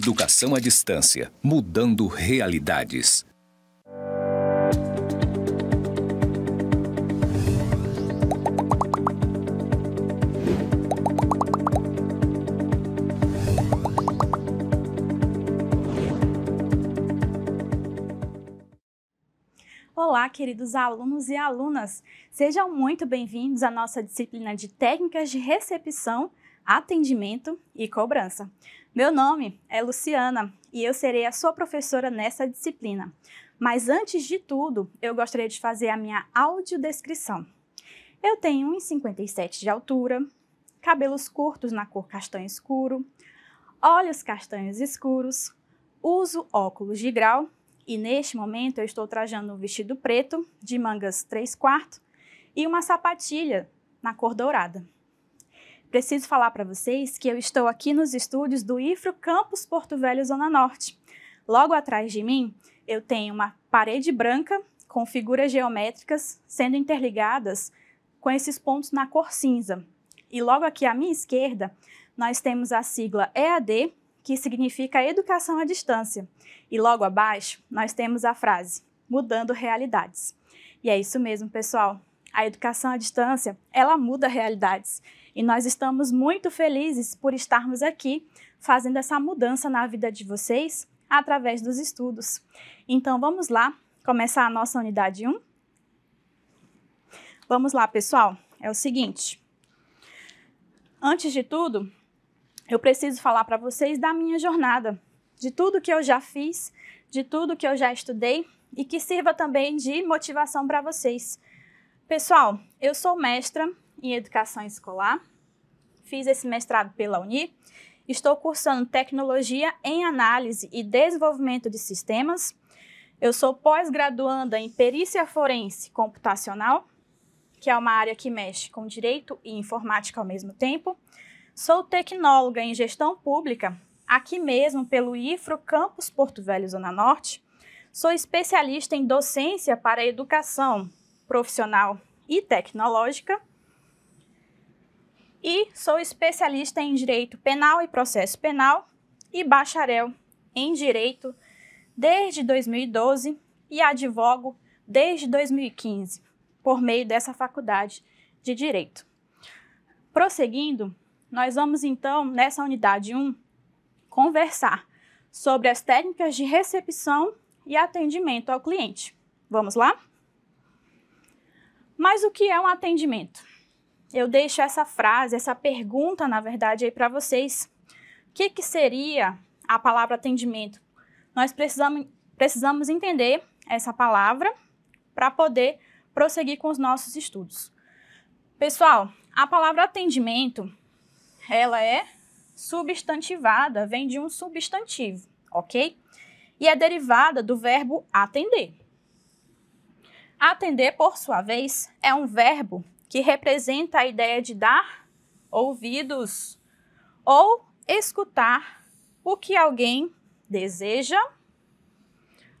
Educação à distância, mudando realidades. Olá, queridos alunos e alunas! Sejam muito bem-vindos à nossa disciplina de Técnicas de Recepção, Atendimento e Cobrança. Meu nome é Luciana e eu serei a sua professora nessa disciplina. Mas antes de tudo, eu gostaria de fazer a minha audiodescrição. Eu tenho 1,57 de altura, cabelos curtos na cor castanho escuro, olhos castanhos escuros, uso óculos de grau e neste momento eu estou trajando um vestido preto de mangas 3 quartos e uma sapatilha na cor dourada preciso falar para vocês que eu estou aqui nos estúdios do IFRO Campus Porto Velho, Zona Norte. Logo atrás de mim, eu tenho uma parede branca com figuras geométricas sendo interligadas com esses pontos na cor cinza. E logo aqui à minha esquerda, nós temos a sigla EAD, que significa Educação à Distância. E logo abaixo, nós temos a frase Mudando Realidades. E é isso mesmo, pessoal. A educação à distância, ela muda realidades. E nós estamos muito felizes por estarmos aqui fazendo essa mudança na vida de vocês através dos estudos. Então vamos lá começar a nossa unidade 1. Vamos lá, pessoal. É o seguinte. Antes de tudo, eu preciso falar para vocês da minha jornada, de tudo que eu já fiz, de tudo que eu já estudei e que sirva também de motivação para vocês. Pessoal, eu sou mestra em Educação Escolar. Fiz esse mestrado pela Uni. Estou cursando Tecnologia em Análise e Desenvolvimento de Sistemas. Eu sou pós-graduanda em Perícia Forense Computacional, que é uma área que mexe com direito e informática ao mesmo tempo. Sou tecnóloga em Gestão Pública, aqui mesmo pelo IFRO Campus Porto Velho, Zona Norte. Sou especialista em docência para educação profissional e tecnológica e sou especialista em direito penal e processo penal e bacharel em direito desde 2012 e advogo desde 2015 por meio dessa faculdade de direito. Prosseguindo, nós vamos então nessa unidade 1 conversar sobre as técnicas de recepção e atendimento ao cliente. Vamos lá? Mas o que é um atendimento? eu deixo essa frase, essa pergunta, na verdade, aí para vocês. O que, que seria a palavra atendimento? Nós precisamos, precisamos entender essa palavra para poder prosseguir com os nossos estudos. Pessoal, a palavra atendimento, ela é substantivada, vem de um substantivo, ok? E é derivada do verbo atender. Atender, por sua vez, é um verbo que representa a ideia de dar ouvidos ou escutar o que alguém deseja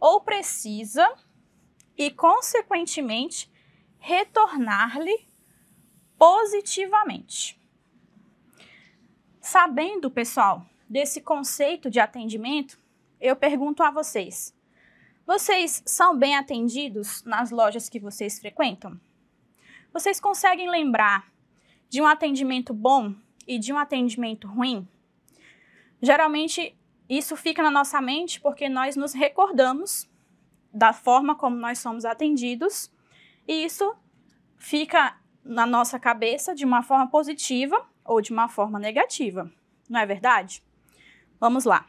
ou precisa e, consequentemente, retornar-lhe positivamente. Sabendo, pessoal, desse conceito de atendimento, eu pergunto a vocês: vocês são bem atendidos nas lojas que vocês frequentam? Vocês conseguem lembrar de um atendimento bom e de um atendimento ruim? Geralmente isso fica na nossa mente porque nós nos recordamos da forma como nós somos atendidos e isso fica na nossa cabeça de uma forma positiva ou de uma forma negativa, não é verdade? Vamos lá.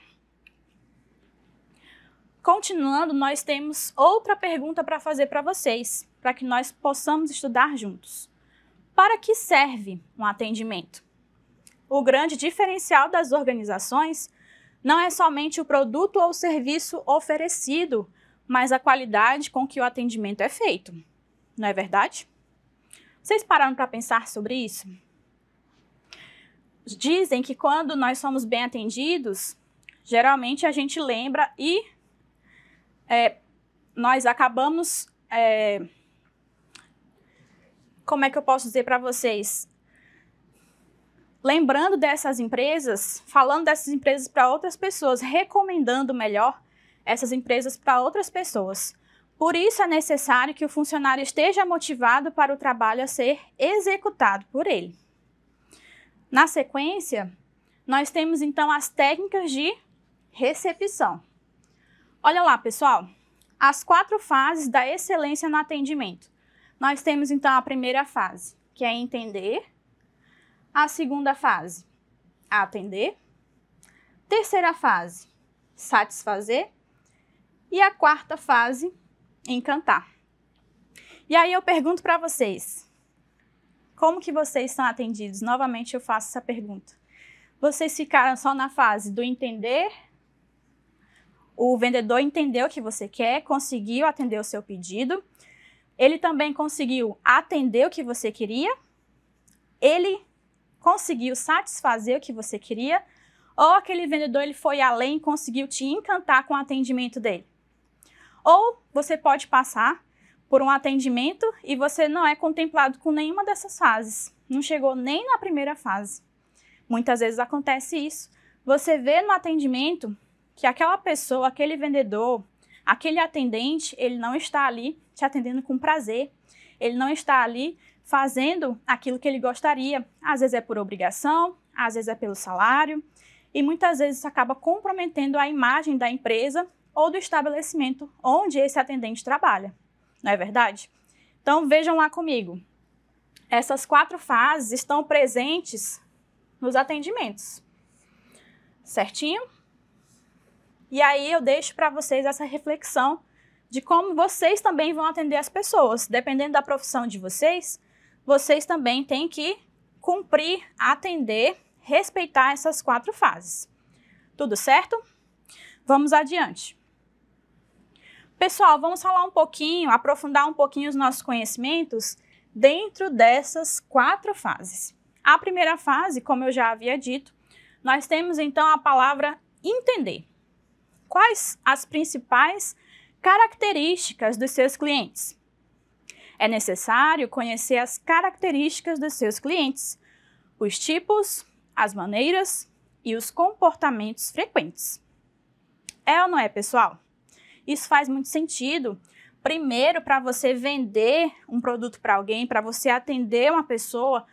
Continuando, nós temos outra pergunta para fazer para vocês para que nós possamos estudar juntos. Para que serve um atendimento? O grande diferencial das organizações não é somente o produto ou serviço oferecido, mas a qualidade com que o atendimento é feito. Não é verdade? Vocês pararam para pensar sobre isso? Dizem que quando nós somos bem atendidos, geralmente a gente lembra e é, nós acabamos é, como é que eu posso dizer para vocês? Lembrando dessas empresas, falando dessas empresas para outras pessoas, recomendando melhor essas empresas para outras pessoas. Por isso é necessário que o funcionário esteja motivado para o trabalho a ser executado por ele. Na sequência, nós temos então as técnicas de recepção. Olha lá, pessoal, as quatro fases da excelência no atendimento. Nós temos então a primeira fase, que é entender, a segunda fase, atender, terceira fase, satisfazer, e a quarta fase, encantar. E aí eu pergunto para vocês, como que vocês são atendidos? Novamente eu faço essa pergunta. Vocês ficaram só na fase do entender, o vendedor entendeu o que você quer, conseguiu atender o seu pedido, ele também conseguiu atender o que você queria, ele conseguiu satisfazer o que você queria, ou aquele vendedor ele foi além e conseguiu te encantar com o atendimento dele. Ou você pode passar por um atendimento e você não é contemplado com nenhuma dessas fases, não chegou nem na primeira fase. Muitas vezes acontece isso. Você vê no atendimento que aquela pessoa, aquele vendedor, Aquele atendente, ele não está ali te atendendo com prazer, ele não está ali fazendo aquilo que ele gostaria. Às vezes é por obrigação, às vezes é pelo salário, e muitas vezes isso acaba comprometendo a imagem da empresa ou do estabelecimento onde esse atendente trabalha. Não é verdade? Então vejam lá comigo. Essas quatro fases estão presentes nos atendimentos. Certinho? E aí eu deixo para vocês essa reflexão de como vocês também vão atender as pessoas. Dependendo da profissão de vocês, vocês também têm que cumprir, atender, respeitar essas quatro fases. Tudo certo? Vamos adiante. Pessoal, vamos falar um pouquinho, aprofundar um pouquinho os nossos conhecimentos dentro dessas quatro fases. A primeira fase, como eu já havia dito, nós temos então a palavra entender quais as principais características dos seus clientes. É necessário conhecer as características dos seus clientes, os tipos, as maneiras e os comportamentos frequentes. É ou não é, pessoal? Isso faz muito sentido. Primeiro, para você vender um produto para alguém, para você atender uma pessoa,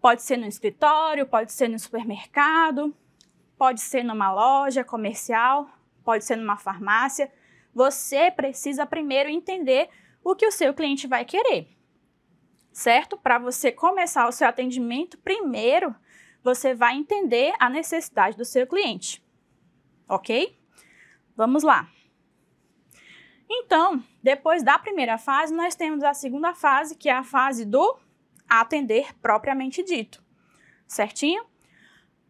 pode ser no escritório, pode ser no supermercado, pode ser numa loja comercial, pode ser numa farmácia. Você precisa primeiro entender o que o seu cliente vai querer, certo? Para você começar o seu atendimento, primeiro você vai entender a necessidade do seu cliente, ok? Vamos lá. Então, depois da primeira fase, nós temos a segunda fase, que é a fase do atender propriamente dito, certinho?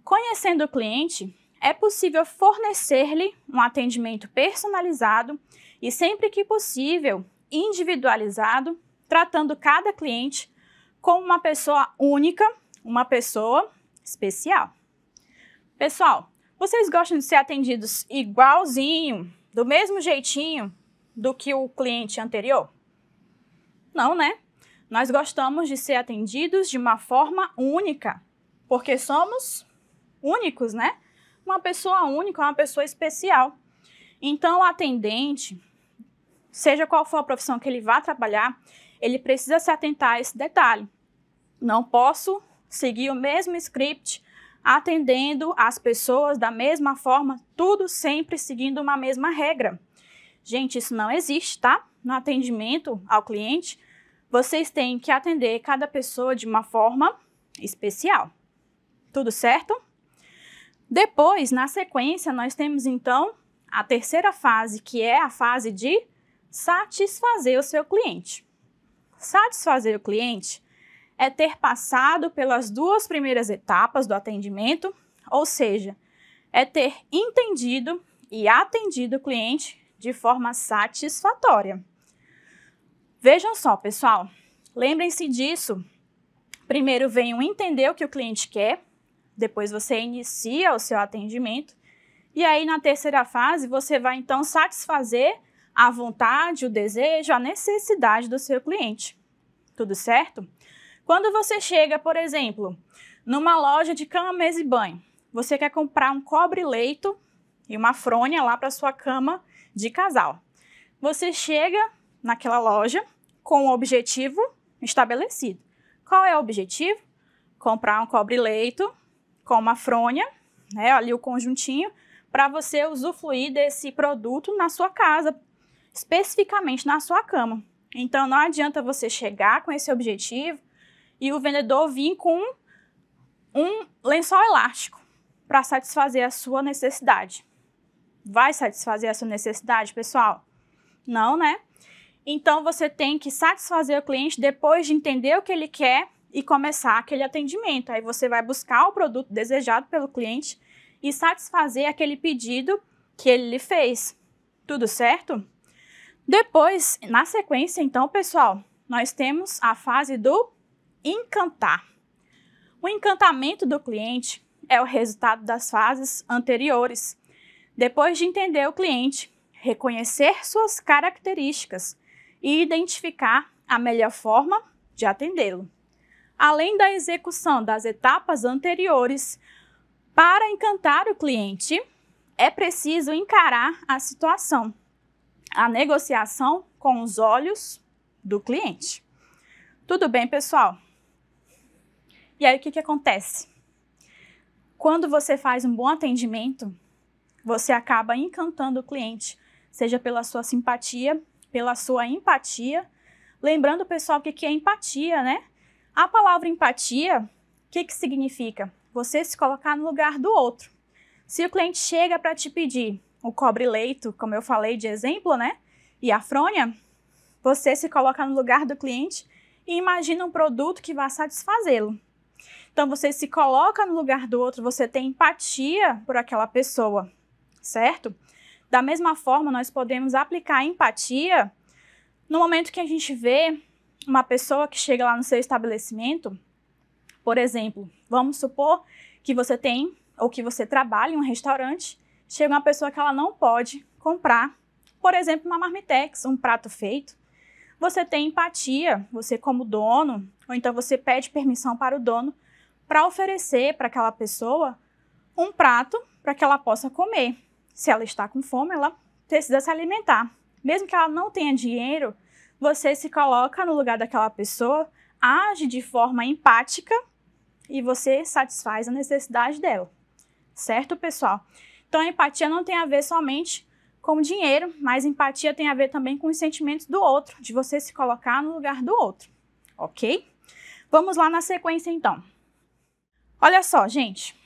Conhecendo o cliente, é possível fornecer-lhe um atendimento personalizado e, sempre que possível, individualizado, tratando cada cliente como uma pessoa única, uma pessoa especial. Pessoal, vocês gostam de ser atendidos igualzinho, do mesmo jeitinho do que o cliente anterior? Não, né? Nós gostamos de ser atendidos de uma forma única, porque somos únicos, né? uma pessoa única, uma pessoa especial. Então, o atendente, seja qual for a profissão que ele vá trabalhar, ele precisa se atentar a esse detalhe. Não posso seguir o mesmo script atendendo as pessoas da mesma forma, tudo sempre seguindo uma mesma regra. Gente, isso não existe, tá? No atendimento ao cliente, vocês têm que atender cada pessoa de uma forma especial. Tudo certo? Depois, na sequência, nós temos então a terceira fase, que é a fase de satisfazer o seu cliente. Satisfazer o cliente é ter passado pelas duas primeiras etapas do atendimento, ou seja, é ter entendido e atendido o cliente de forma satisfatória. Vejam só, pessoal, lembrem-se disso. Primeiro vem o entender o que o cliente quer, depois você inicia o seu atendimento. E aí, na terceira fase, você vai então satisfazer a vontade, o desejo, a necessidade do seu cliente. Tudo certo? Quando você chega, por exemplo, numa loja de cama, mesa e banho, você quer comprar um cobre-leito e uma fronha lá para sua cama de casal. Você chega naquela loja com o um objetivo estabelecido. Qual é o objetivo? Comprar um cobre-leito como a frônia, né, ali o conjuntinho, para você usufruir desse produto na sua casa, especificamente na sua cama. Então não adianta você chegar com esse objetivo e o vendedor vir com um lençol elástico para satisfazer a sua necessidade. Vai satisfazer a sua necessidade, pessoal? Não, né? Então você tem que satisfazer o cliente depois de entender o que ele quer e começar aquele atendimento. Aí você vai buscar o produto desejado pelo cliente e satisfazer aquele pedido que ele lhe fez. Tudo certo? Depois, na sequência, então, pessoal, nós temos a fase do encantar. O encantamento do cliente é o resultado das fases anteriores. Depois de entender o cliente, reconhecer suas características e identificar a melhor forma de atendê-lo além da execução das etapas anteriores, para encantar o cliente, é preciso encarar a situação, a negociação com os olhos do cliente. Tudo bem, pessoal? E aí, o que, que acontece? Quando você faz um bom atendimento, você acaba encantando o cliente, seja pela sua simpatia, pela sua empatia. Lembrando, pessoal, o que, que é empatia, né? A palavra empatia, o que, que significa? Você se colocar no lugar do outro. Se o cliente chega para te pedir o cobre-leito, como eu falei de exemplo, né? E a frônia, você se coloca no lugar do cliente e imagina um produto que vá satisfazê-lo. Então você se coloca no lugar do outro, você tem empatia por aquela pessoa, certo? Da mesma forma, nós podemos aplicar empatia no momento que a gente vê uma pessoa que chega lá no seu estabelecimento, por exemplo, vamos supor que você tem ou que você trabalha em um restaurante, chega uma pessoa que ela não pode comprar, por exemplo, uma marmitex, um prato feito. Você tem empatia, você como dono, ou então você pede permissão para o dono para oferecer para aquela pessoa um prato para que ela possa comer. Se ela está com fome, ela precisa se alimentar. Mesmo que ela não tenha dinheiro, você se coloca no lugar daquela pessoa, age de forma empática e você satisfaz a necessidade dela. Certo, pessoal? Então, a empatia não tem a ver somente com dinheiro, mas empatia tem a ver também com os sentimentos do outro, de você se colocar no lugar do outro, ok? Vamos lá na sequência, então. Olha só, gente.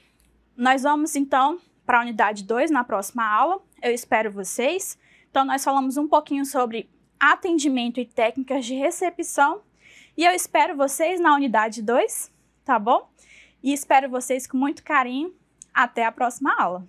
Nós vamos, então, para a unidade 2 na próxima aula. Eu espero vocês. Então, nós falamos um pouquinho sobre atendimento e técnicas de recepção. E eu espero vocês na unidade 2, tá bom? E espero vocês com muito carinho. Até a próxima aula!